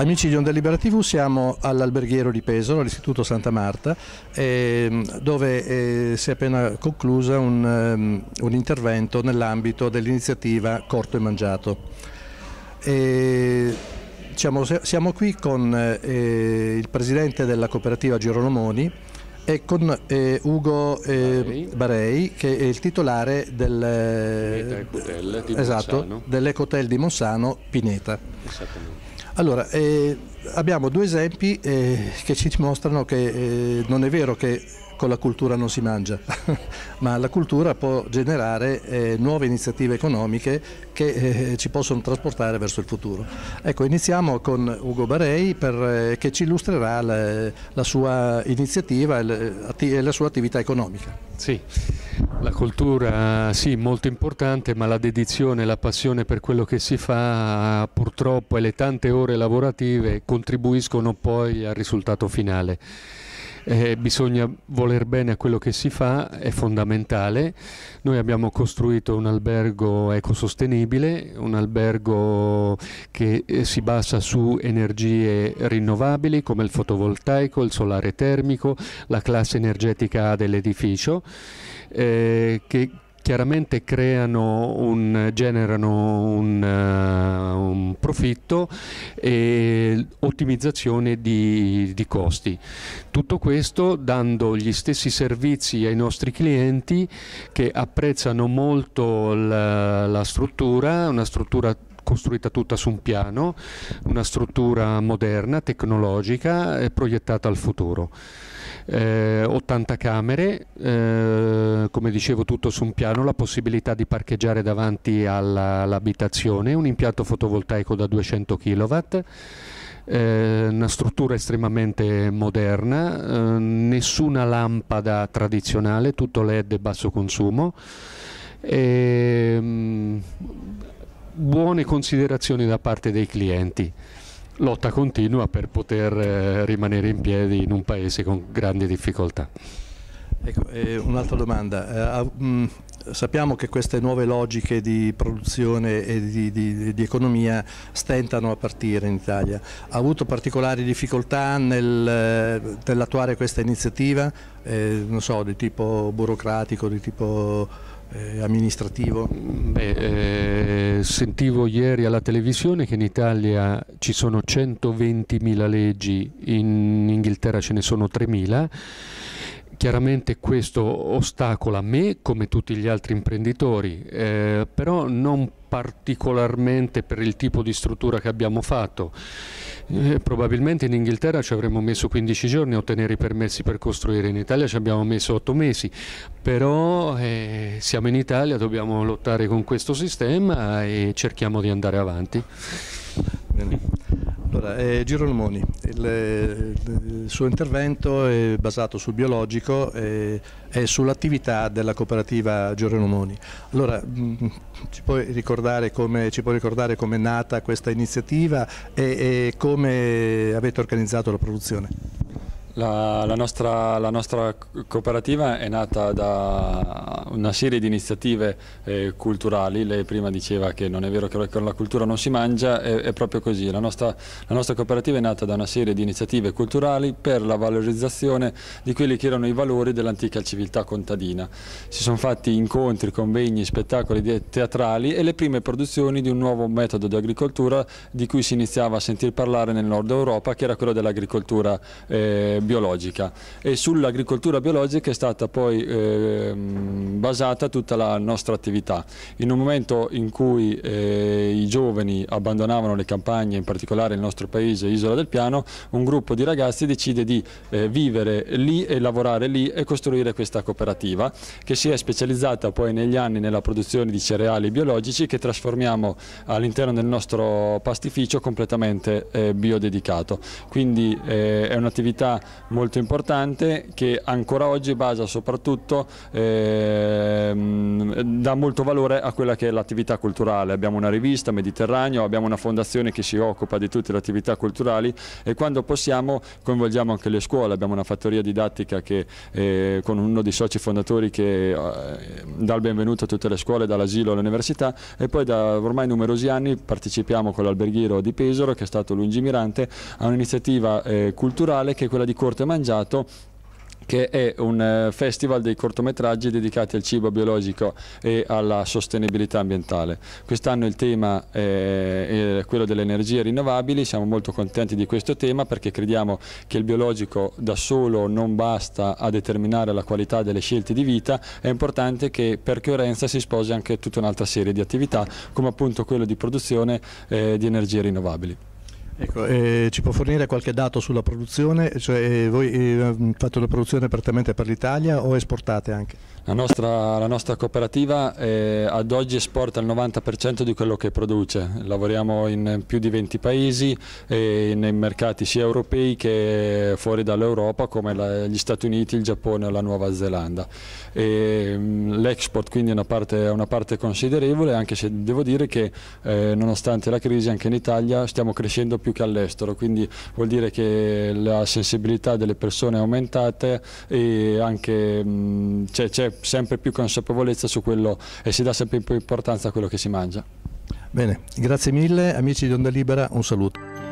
Amici di Onda Libera TV, siamo all'alberghiero di Pesaro, all'Istituto Santa Marta, ehm, dove eh, si è appena conclusa un, ehm, un intervento nell'ambito dell'iniziativa Corto e Mangiato. E siamo qui con eh, il presidente della cooperativa Girolomoni e con eh, Ugo eh, Barei che è il titolare del, Ecotel di, esatto, di Monzano Pineta. Allora, eh, abbiamo due esempi eh, che ci dimostrano che eh, non è vero che con la cultura non si mangia, ma la cultura può generare eh, nuove iniziative economiche che eh, ci possono trasportare verso il futuro. Ecco, iniziamo con Ugo Barei per, eh, che ci illustrerà la, la sua iniziativa e la sua attività economica. Sì, la cultura sì, molto importante, ma la dedizione, la passione per quello che si fa purtroppo e le tante ore lavorative contribuiscono poi al risultato finale eh, bisogna voler bene a quello che si fa, è fondamentale. Noi abbiamo costruito un albergo ecosostenibile, un albergo che eh, si basa su energie rinnovabili come il fotovoltaico, il solare termico, la classe energetica dell'edificio, eh, che chiaramente creano un, generano un, uh, un, profitto e ottimizzazione di, di, costi. Tutto questo dando gli stessi servizi ai nostri clienti che apprezzano molto la, la struttura, una struttura costruita tutta su un piano, una struttura moderna, tecnologica e proiettata al futuro. Eh, 80 camere, eh, come dicevo tutto su un piano, la possibilità di parcheggiare davanti all'abitazione, un impianto fotovoltaico da 200 kW, eh, una struttura estremamente moderna, eh, nessuna lampada tradizionale, tutto LED e basso consumo. E, ehm, mh, buone considerazioni da parte dei clienti lotta continua per poter eh, rimanere in piedi in un paese con grandi difficoltà. Ecco, eh, un'altra domanda. Eh, mm, sappiamo che queste nuove logiche di produzione e di, di, di, economia stentano a partire in Italia. Ha avuto particolari difficoltà nel, eh, nell'attuare questa iniziativa, eh, non so, di tipo burocratico, di tipo eh, amministrativo? Beh, eh, sentivo ieri alla televisione che in Italia ci sono 120.000 leggi, in Inghilterra ce ne sono 3.000 Chiaramente questo ostacola me come tutti gli altri imprenditori, eh, però non particolarmente per il tipo di struttura che abbiamo fatto. Eh, probabilmente in Inghilterra ci avremmo messo 15 giorni a ottenere i permessi per costruire, in Italia ci abbiamo messo 8 mesi, però eh, siamo in Italia, dobbiamo lottare con questo sistema e cerchiamo di andare avanti. Bene. Allora, eh, Girolmoni, il, eh, il, suo intervento è basato sul biologico e, e sull'attività della cooperativa Girolmoni. Allora, mh, mm, ci, puoi ricordare come, ci puoi ricordare come è nata questa iniziativa e, e come avete organizzato la produzione? La, la, nostra, la, nostra, cooperativa è nata da una serie di iniziative eh, culturali, lei prima diceva che non è vero che con la cultura non si mangia, è, è proprio così, la nostra, la nostra, cooperativa è nata da una serie di iniziative culturali per la valorizzazione di quelli che erano i valori dell'antica civiltà contadina. Si sono fatti incontri, convegni, spettacoli teatrali e le prime produzioni di un nuovo metodo di agricoltura di cui si iniziava a sentir parlare nel nord Europa che era quello dell'agricoltura eh, biologica e sull'agricoltura biologica è stata poi eh, basata tutta la nostra attività. In un momento in cui eh, i giovani abbandonavano le campagne, in particolare il nostro paese, Isola del Piano, un gruppo di ragazzi decide di eh, vivere lì e lavorare lì e costruire questa cooperativa che si è specializzata poi negli anni nella produzione di cereali biologici che trasformiamo all'interno del nostro pastificio completamente eh, biodedicato. Quindi eh, è un'attività molto importante che ancora oggi basa soprattutto, eh, dà molto valore a quella che è l'attività culturale. Abbiamo una rivista Mediterraneo, abbiamo una fondazione che si occupa di tutte le attività culturali e quando possiamo coinvolgiamo anche le scuole, abbiamo una fattoria didattica che, eh, con uno dei soci fondatori che eh, dà il benvenuto a tutte le scuole, dall'asilo all'università e poi da ormai numerosi anni partecipiamo con l'alberghiero di Pesaro che è stato lungimirante a un'iniziativa eh, culturale che è quella di Corte Mangiato che è un eh, festival dei cortometraggi dedicati al cibo biologico e alla sostenibilità ambientale. Quest'anno il tema eh, è quello delle energie rinnovabili, siamo molto contenti di questo tema perché crediamo che il biologico da solo non basta a determinare la qualità delle scelte di vita, è importante che per coerenza si sposi anche tutta un'altra serie di attività come appunto quello di produzione eh, di energie rinnovabili. Ecco, eh, ci può fornire qualche dato sulla produzione? Cioè, eh, voi eh, fate una produzione prettamente per l'Italia o esportate anche? La nostra, la nostra cooperativa eh, ad oggi esporta il 90% di quello che produce, lavoriamo in più di 20 paesi, eh, nei mercati sia europei che fuori dall'Europa come la, gli Stati Uniti, il Giappone o la Nuova Zelanda. Mm, l'export quindi è una parte, una parte, considerevole anche se devo dire che eh, nonostante la crisi anche in Italia stiamo crescendo più che all'estero, quindi vuol dire che la sensibilità delle persone è aumentata e anche mm, c'è sempre più consapevolezza su quello e si dà sempre più importanza a quello che si mangia. Bene, grazie mille, amici di Onda Libera, un saluto.